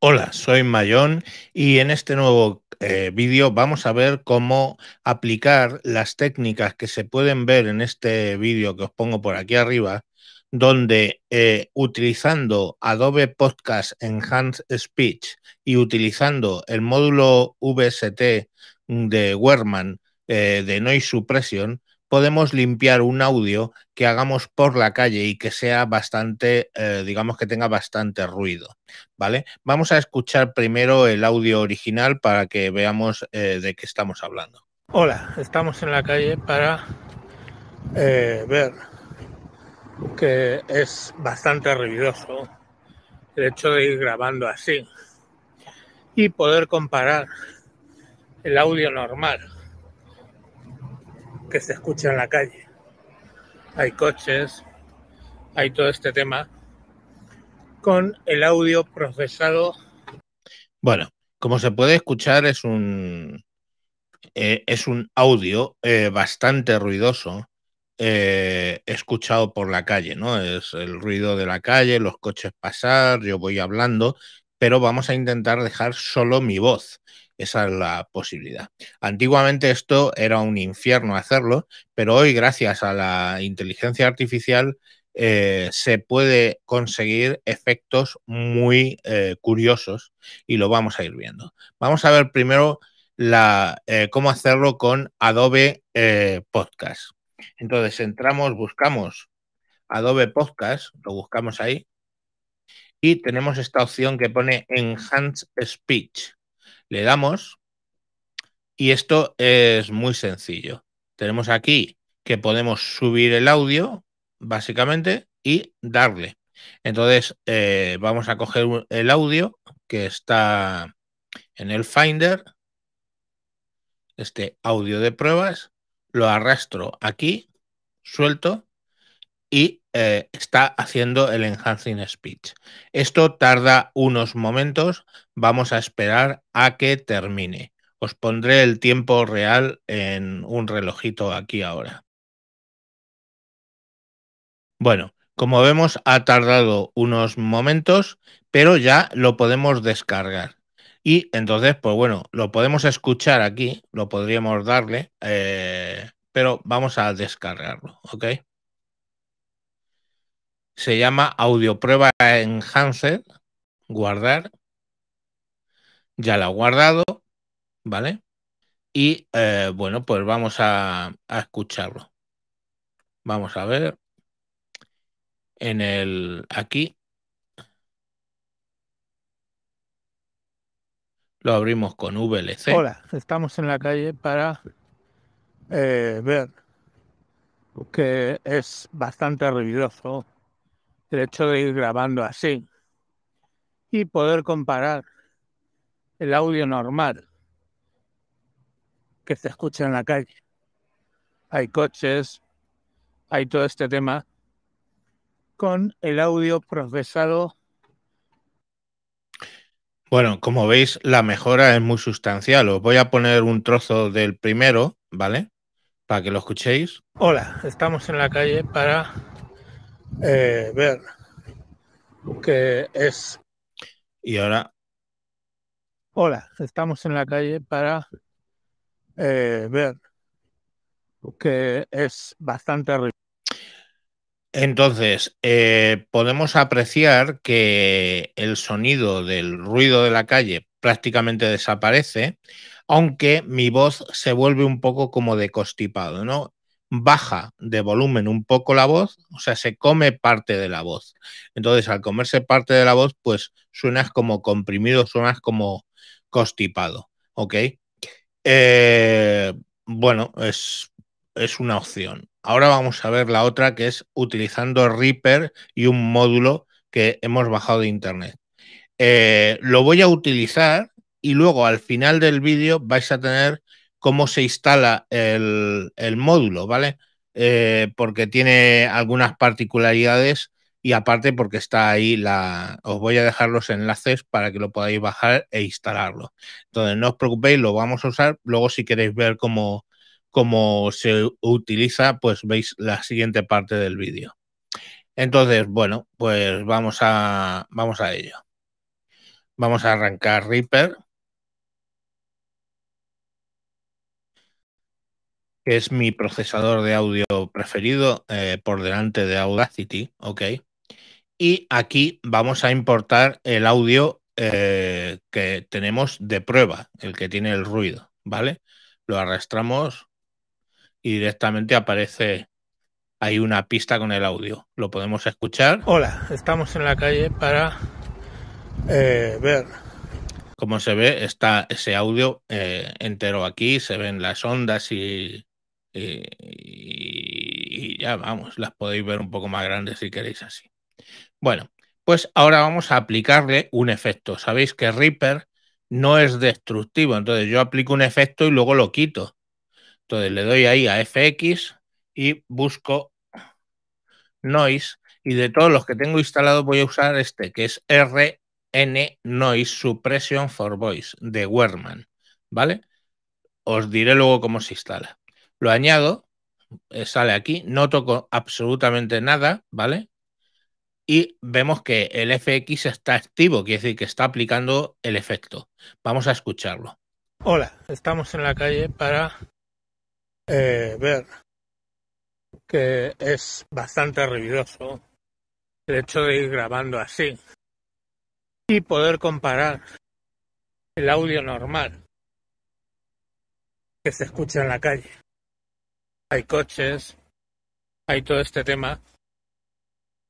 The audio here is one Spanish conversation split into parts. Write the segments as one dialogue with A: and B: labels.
A: Hola, soy Mayón y en este nuevo eh, vídeo vamos a ver cómo aplicar las técnicas que se pueden ver en este vídeo que os pongo por aquí arriba, donde eh, utilizando Adobe Podcast Enhanced Speech y utilizando el módulo VST de Werman eh, de Noise Suppression, podemos limpiar un audio que hagamos por la calle y que sea bastante, eh, digamos que tenga bastante ruido, ¿vale? Vamos a escuchar primero el audio original para que veamos eh, de qué estamos hablando. Hola, estamos en la calle para eh, ver que es bastante ruidoso el hecho de ir grabando así y poder comparar el audio normal que se escucha en la calle. Hay coches, hay todo este tema con el audio procesado. Bueno, como se puede escuchar es un, eh, es un audio eh, bastante ruidoso eh, escuchado por la calle, ¿no? Es el ruido de la calle, los coches pasar, yo voy hablando, pero vamos a intentar dejar solo mi voz esa es la posibilidad. Antiguamente esto era un infierno hacerlo, pero hoy gracias a la inteligencia artificial eh, se puede conseguir efectos muy eh, curiosos y lo vamos a ir viendo. Vamos a ver primero la, eh, cómo hacerlo con Adobe Podcast. Entonces entramos, buscamos Adobe Podcast, lo buscamos ahí y tenemos esta opción que pone Enhance Speech. Le damos y esto es muy sencillo. Tenemos aquí que podemos subir el audio, básicamente, y darle. Entonces, eh, vamos a coger el audio que está en el Finder, este audio de pruebas, lo arrastro aquí, suelto, y eh, está haciendo el enhancing speech. Esto tarda unos momentos, vamos a esperar a que termine. Os pondré el tiempo real en un relojito aquí ahora. Bueno, como vemos ha tardado unos momentos, pero ya lo podemos descargar. Y entonces, pues bueno, lo podemos escuchar aquí, lo podríamos darle, eh, pero vamos a descargarlo, ¿ok? se llama Audioprueba Enhanced. guardar. Ya la ha guardado, ¿vale? Y eh, bueno, pues vamos a, escucharlo. Vamos a ver. En el aquí. Lo abrimos con VLC. Hola, estamos en la calle para eh, ver que es bastante ruidoso el hecho de ir grabando así y poder comparar el audio normal que se escucha en la calle. Hay coches, hay todo este tema, con el audio procesado. Bueno, como veis, la mejora es muy sustancial. Os voy a poner un trozo del primero, ¿vale? Para que lo escuchéis. Hola, estamos en la calle para ...ver eh, ver que es. Y ahora. Hola, estamos en la calle para ver eh, ver que es bastante horrible. Entonces, eh, podemos apreciar que el sonido del ruido de la calle prácticamente desaparece, aunque mi voz se vuelve un poco como de constipado, ¿no? baja de volumen un poco la voz, o sea, se come parte de la voz. Entonces, al comerse parte de la voz, pues suenas como comprimido, suenas como constipado, ¿ok? Eh, bueno, es, es una opción. Ahora vamos a ver la otra que es utilizando Reaper y un módulo que hemos bajado de internet. Eh, lo voy a utilizar y luego al final del vídeo vais a tener cómo se instala el, módulo, ¿vale? Eh, porque tiene algunas particularidades y aparte porque está ahí la... Os voy a dejar los enlaces para que lo podáis bajar e instalarlo. Entonces, no os preocupéis, lo vamos a usar. Luego, si queréis ver cómo, cómo se utiliza, pues veis la siguiente parte del vídeo. Entonces, bueno, pues vamos a, vamos a ello. Vamos a arrancar Reaper. es mi procesador de audio preferido eh, por delante de Audacity, ¿ok? Y aquí vamos a importar el audio eh, que tenemos de prueba, el que tiene el ruido, ¿vale? Lo arrastramos y directamente aparece hay una pista con el audio. Lo podemos escuchar. Hola, estamos en la calle para eh, ver. cómo se ve, está ese audio entero aquí, se ven las ondas y eh, y ya vamos, las podéis ver un poco más grandes si queréis así. Bueno, pues ahora vamos a aplicarle un efecto. Sabéis que Reaper no es destructivo, entonces yo aplico un efecto y luego lo quito. Entonces le doy ahí a FX y busco Noise y de todos los que tengo instalados voy a usar este que es RN Noise Suppression for Voice de Werman, ¿vale? Os diré luego cómo se instala lo añado, eh, sale aquí, no toco absolutamente nada, ¿vale? Y vemos que el FX está activo, quiere decir que está aplicando el efecto. Vamos a escucharlo. Hola, estamos en la calle para eh, ver que es bastante ruidoso el hecho de ir grabando así y poder comparar el audio normal que se escucha en la calle hay coches, hay todo este tema,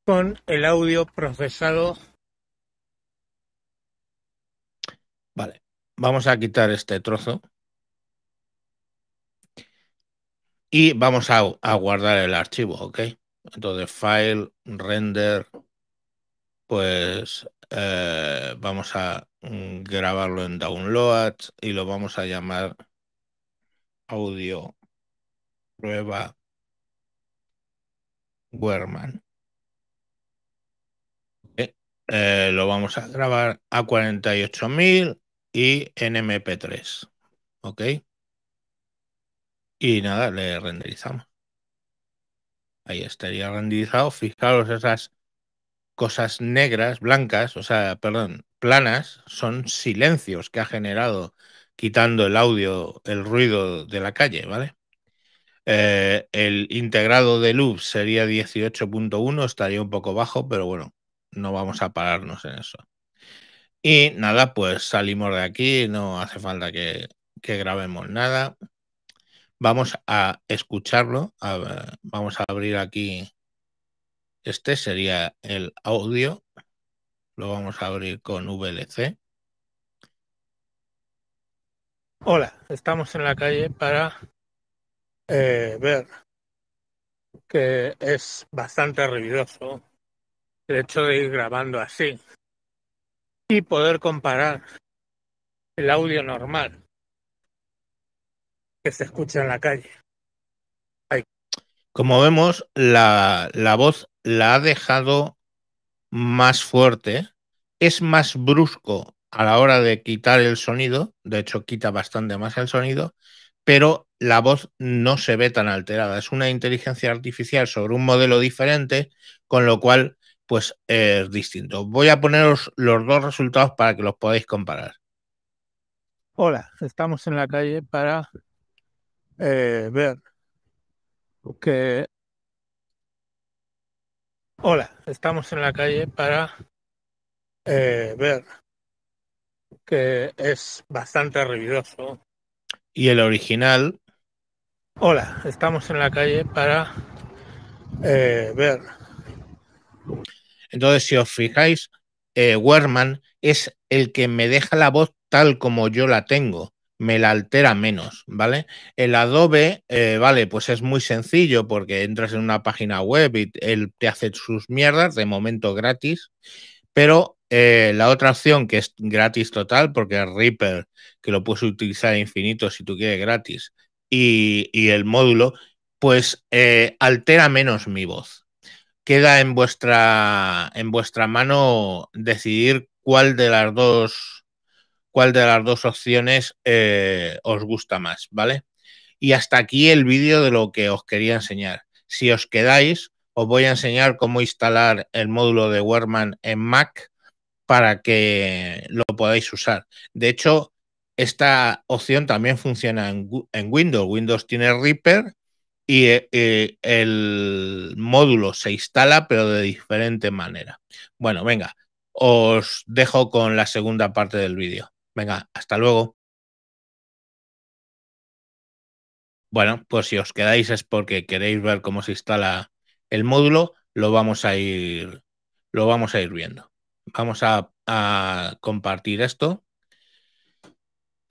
A: con el audio procesado. Vale, vamos a quitar este trozo. Y vamos a, guardar el archivo, ¿ok? Entonces, file, render, pues eh, vamos a mm, grabarlo en download y lo vamos a llamar audio prueba Werman. Eh, lo vamos a grabar a 48.000 y en MP3. ¿Ok? Y nada, le renderizamos. Ahí estaría renderizado. Fijaros esas cosas negras, blancas, o sea, perdón, planas, son silencios que ha generado quitando el audio, el ruido de la calle, ¿vale? Eh, el integrado de loop sería 18.1, estaría un poco bajo, pero bueno, no vamos a pararnos en eso. Y nada, pues salimos de aquí, no hace falta que, grabemos nada. Vamos a escucharlo, vamos a abrir aquí, este sería el audio, lo vamos a abrir con VLC. Hola, estamos en la calle para eh, ver que es bastante ruidoso el hecho de ir grabando así y poder comparar el audio normal que se escucha en la calle. Como vemos, la, la voz la ha dejado más fuerte, es más brusco a la hora de quitar el sonido, de hecho quita bastante más el sonido, pero la voz no se ve tan alterada. Es una inteligencia artificial sobre un modelo diferente, con lo cual, pues es distinto. Voy a poneros los dos resultados para que los podáis comparar. Hola, estamos en la calle para eh, ver Hola, estamos en la calle para eh, ver que es bastante ruidoso y el original. Hola, estamos en la calle para eh, ver. Entonces, si os fijáis, eh, Werman es el que me deja la voz tal como yo la tengo, me la altera menos, ¿vale? El Adobe, eh, vale, pues es muy sencillo porque entras en una página web y él te hace sus mierdas, de momento gratis, pero eh, la otra opción que es gratis total, porque es Reaper, que lo puedes utilizar infinito si tú quieres gratis, y, el módulo, pues eh, altera menos mi voz. Queda en vuestra, en vuestra mano decidir cuál de las dos, cuál de las dos opciones eh, os gusta más, ¿vale? Y hasta aquí el vídeo de lo que os quería enseñar. Si os quedáis, os voy a enseñar cómo instalar el módulo de Werman en Mac para que lo podáis usar. De hecho, esta opción también funciona en, Windows. Windows tiene Reaper y eh, eh, el módulo se instala, pero de diferente manera. Bueno, venga, os dejo con la segunda parte del vídeo. Venga, hasta luego. Bueno, pues si os quedáis es porque queréis ver cómo se instala el módulo, lo vamos a ir, lo vamos a ir viendo. Vamos a, compartir esto.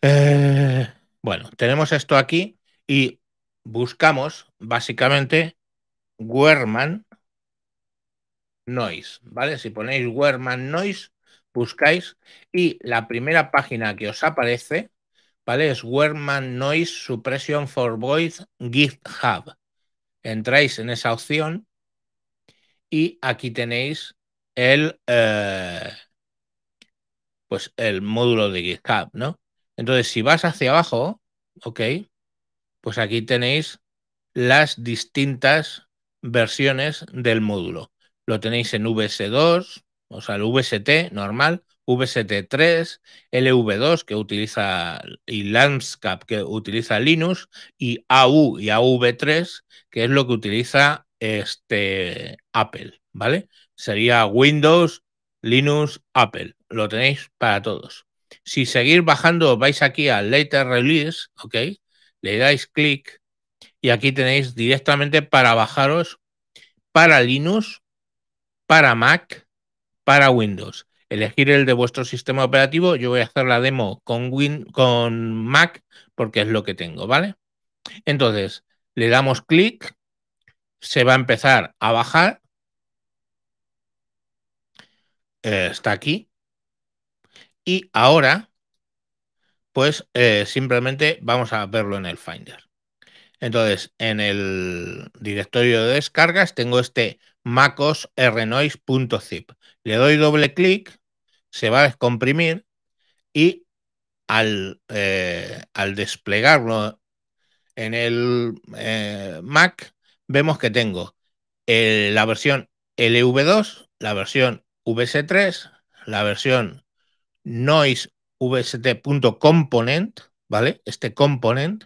A: Eh, bueno, tenemos esto aquí y buscamos básicamente Werman Noise, ¿vale? Si ponéis Werman Noise, buscáis y la primera página que os aparece, ¿vale? Es Werman Noise Suppression for Voice GitHub. Entráis en esa opción y aquí tenéis el, eh, pues el módulo de GitHub, ¿no? Entonces, si vas hacia abajo, ok, pues aquí tenéis las distintas versiones del módulo. Lo tenéis en VS2, o sea, el VST normal, VST3, LV2 que utiliza y Landscape que utiliza Linux y AU y AV3 que es lo que utiliza este Apple, ¿vale? Sería Windows, Linux, Apple. Lo tenéis para todos. Si seguís bajando, vais aquí a Later Release, ¿ok? Le dais clic y aquí tenéis directamente para bajaros para Linux, para Mac, para Windows. Elegir el de vuestro sistema operativo. Yo voy a hacer la demo con, Win con Mac porque es lo que tengo, ¿vale? Entonces, le damos clic, se va a empezar a bajar eh, está aquí. Y ahora, pues eh, simplemente vamos a verlo en el Finder. Entonces, en el directorio de descargas tengo este macOS zip Le doy doble clic, se va a descomprimir y al, eh, desplegarlo en el Mac, vemos que tengo la versión LV2, la versión VS3, la versión noise vst.component, ¿vale? Este component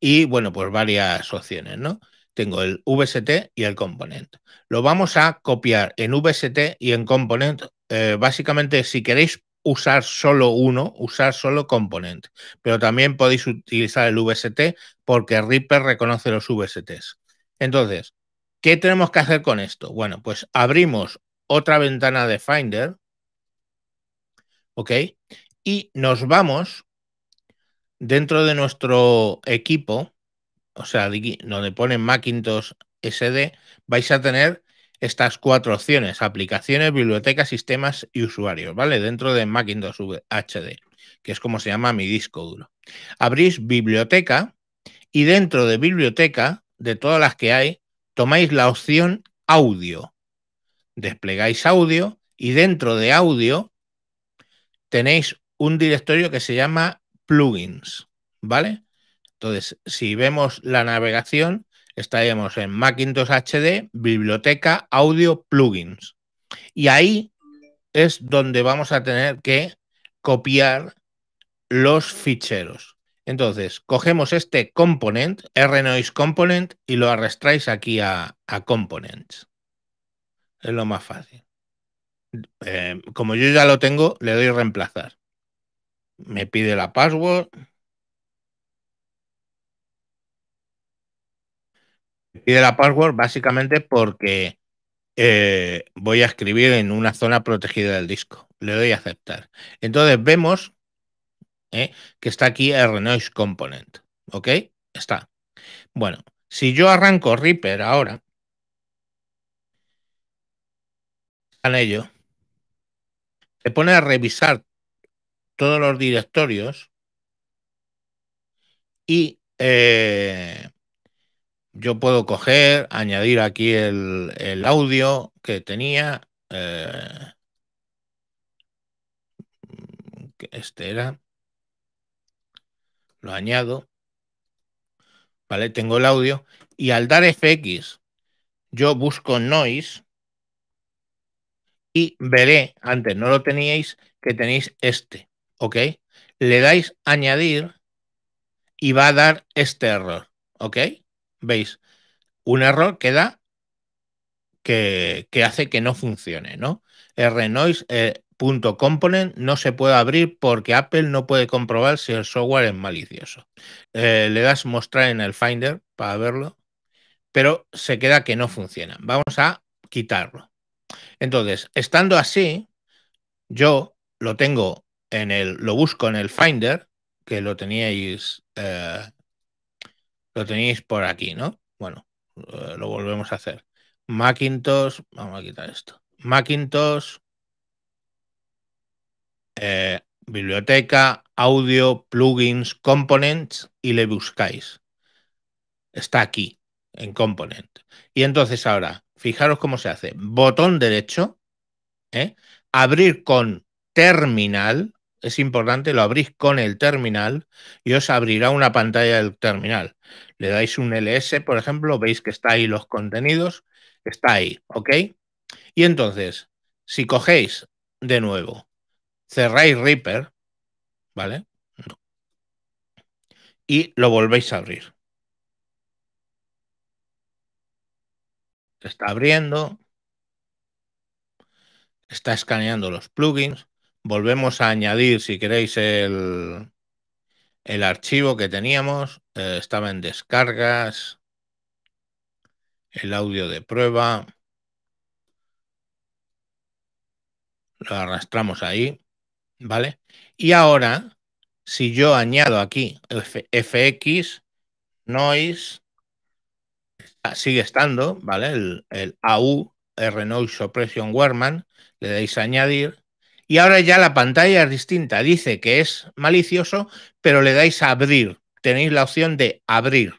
A: y bueno, pues varias opciones, ¿no? Tengo el VST y el component. Lo vamos a copiar en VST y en component. Eh, básicamente, si queréis usar solo uno, usar solo component, pero también podéis utilizar el VST porque Reaper reconoce los VSTs. Entonces, ¿qué tenemos que hacer con esto? Bueno, pues abrimos otra ventana de Finder, ¿ok? Y nos vamos dentro de nuestro equipo, o sea, donde pone Macintosh SD, vais a tener estas cuatro opciones, aplicaciones, bibliotecas, sistemas y usuarios, ¿vale? Dentro de Macintosh HD, que es como se llama mi disco duro. Abrís biblioteca y dentro de biblioteca, de todas las que hay, tomáis la opción audio desplegáis audio y dentro de audio tenéis un directorio que se llama plugins, ¿vale? Entonces, si vemos la navegación, estaríamos en Macintosh HD, biblioteca, audio, plugins. Y ahí es donde vamos a tener que copiar los ficheros. Entonces, cogemos este component, rnoise component, y lo arrastráis aquí a, a components. Es lo más fácil. Eh, como yo ya lo tengo, le doy reemplazar. Me pide la password. Me pide la password básicamente porque eh, voy a escribir en una zona protegida del disco. Le doy a aceptar. Entonces vemos eh, que está aquí el Renoise Component. ¿Ok? Está. Bueno, si yo arranco Reaper ahora, en ello, se pone a revisar todos los directorios y eh, yo puedo coger, añadir aquí el, audio que tenía. Eh, este era. Lo añado. ¿Vale? Tengo el audio. Y al dar FX, yo busco noise y veré, antes no lo teníais, que tenéis este, ¿ok? Le dais añadir y va a dar este error, ¿ok? ¿Veis? Un error que que, que hace que no funcione, ¿no? rnoise.component eh, no se puede abrir porque Apple no puede comprobar si el software es malicioso. Eh, le das mostrar en el Finder para verlo, pero se queda que no funciona. Vamos a quitarlo. Entonces, estando así, yo lo tengo en el, lo busco en el Finder, que lo teníais, eh, lo tenéis por aquí, ¿no? Bueno, eh, lo volvemos a hacer. Macintosh, vamos a quitar esto. Macintosh, eh, biblioteca, audio, plugins, components y le buscáis. Está aquí, en component. Y entonces ahora, Fijaros cómo se hace. Botón derecho, ¿eh? abrir con terminal. Es importante, lo abrís con el terminal y os abrirá una pantalla del terminal. Le dais un LS, por ejemplo, veis que está ahí los contenidos, está ahí, ¿ok? Y entonces, si cogéis de nuevo, cerráis Reaper, ¿vale? Y lo volvéis a abrir. está abriendo. Está escaneando los plugins. Volvemos a añadir, si queréis, el, el archivo que teníamos. Eh, estaba en descargas. El audio de prueba. Lo arrastramos ahí. ¿Vale? Y ahora, si yo añado aquí FX, noise, Ah, sigue estando, ¿vale? El, AU, el Renault Suppression Warman, le dais a añadir. Y ahora ya la pantalla es distinta, dice que es malicioso, pero le dais a abrir. Tenéis la opción de abrir.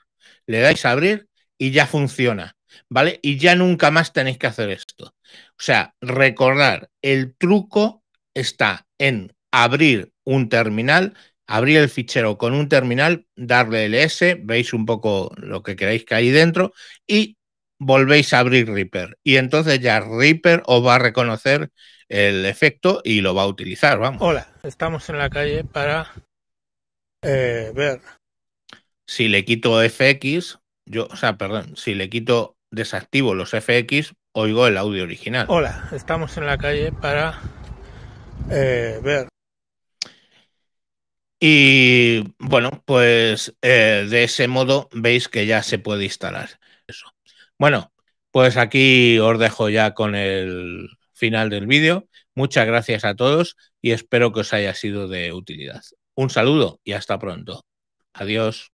A: Le dais a abrir y ya funciona, ¿vale? Y ya nunca más tenéis que hacer esto. O sea, recordar, el truco está en abrir un terminal abrir el fichero con un terminal, darle ls, veis un poco lo que queréis que hay dentro y volvéis a abrir Reaper. Y entonces ya Reaper os va a reconocer el efecto y lo va a utilizar. Vamos. Hola, estamos en la calle para eh, ver. Si le quito FX, yo, o sea, perdón, si le quito desactivo los FX, oigo el audio original. Hola, estamos en la calle para eh, ver. Y bueno, pues eh, de ese modo veis que ya se puede instalar eso. Bueno, pues aquí os dejo ya con el final del vídeo. Muchas gracias a todos y espero que os haya sido de utilidad. Un saludo y hasta pronto. Adiós.